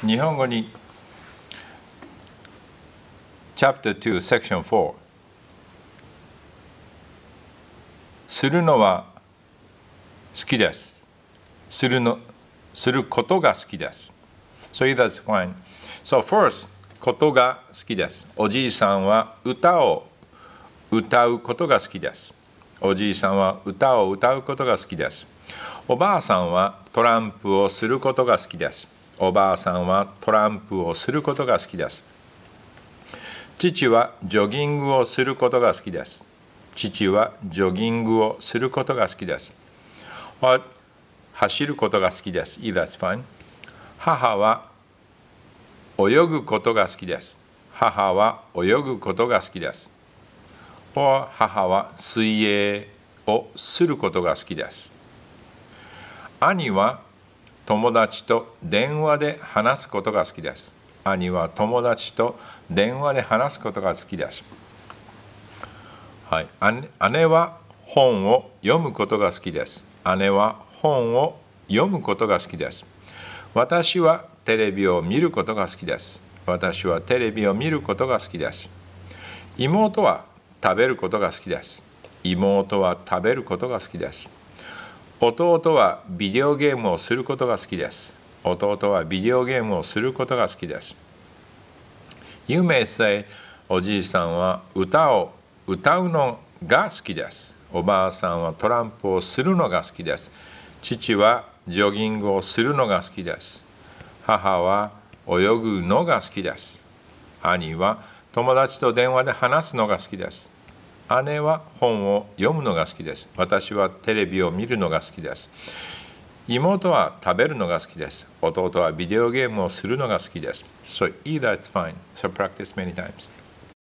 日本語に Chapter 2 Section 4するのは好きですするのすることが好きです So that's fine So first ことが好きですおじいさんは歌を歌うことが好きですおじいさんは歌を歌うことが好きですおばあさんはトランプをすることが好きですおばあさんはトランプをすることが好きです父はジョギングをすることが好きです父はジョギングをすることが好きです走ることが好きですい t で s fine 母は泳ぐことが好きです母は泳ぐことが好きです母は水泳をすることが好きです兄は友達と電話で話すことが好きです。兄は友達と電話で話すことが好きです。はい、姉は本を読むことが好きです。姉は本を読むことが好きです。私はテレビを見ることが好きです。私はテレビを見ることが好きです。妹は食べることが好きです。妹は食べることが好きです。弟はビデオゲームをすることが好きです弟はビデオゲームをすることが好きです You may say おじいさんは歌を歌うのが好きですおばあさんはトランプをするのが好きです父はジョギングをするのが好きです母は泳ぐのが好きです兄は友達と電話で話すのが好きです姉は本を読むのが好きです私はテレビを見るのが好きです妹は食べるのが好きです弟はビデオゲームをするのが好きです So, E, i that's fine. So, practice many times.